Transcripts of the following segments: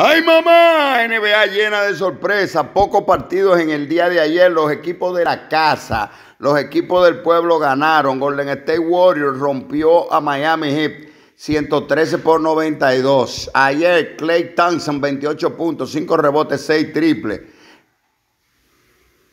¡Ay mamá! NBA llena de sorpresa. Pocos partidos en el día de ayer. Los equipos de la casa, los equipos del pueblo ganaron. Golden State Warriors rompió a Miami Heat 113 por 92. Ayer Clay Thompson 28 puntos, 5 rebotes, 6 triples.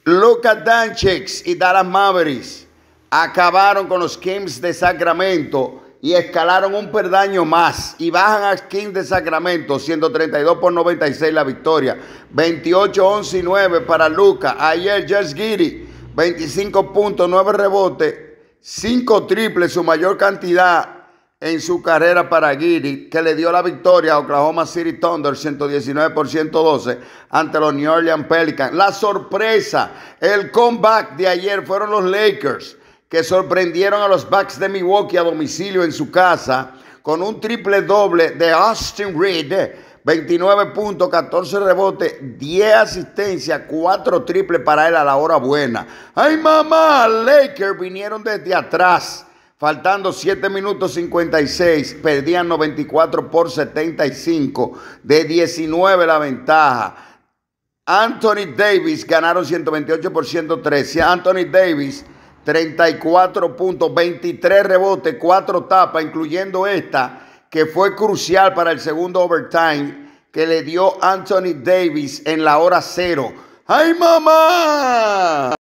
Lucas Doncic y Dallas Mavericks acabaron con los Kings de Sacramento y escalaron un perdaño más y bajan a King de Sacramento, 132 por 96 la victoria, 28, 11 y 9 para Luca. Ayer Jess Giri, 25 puntos, 9 rebotes, 5 triples, su mayor cantidad en su carrera para Giri, que le dio la victoria a Oklahoma City Thunder 119 por 112 ante los New Orleans Pelicans. La sorpresa, el comeback de ayer fueron los Lakers que sorprendieron a los Bucks de Milwaukee a domicilio en su casa con un triple doble de Austin Reed, 29 puntos, 14 rebotes, 10 asistencias, 4 triples para él a la hora buena. ¡Ay, mamá! Lakers vinieron desde atrás. Faltando 7 minutos 56, perdían 94 por 75, de 19 la ventaja. Anthony Davis ganaron 128 por 113. Anthony Davis 34 puntos, 23 rebotes, 4 tapas, incluyendo esta, que fue crucial para el segundo overtime que le dio Anthony Davis en la hora cero. ¡Ay, mamá!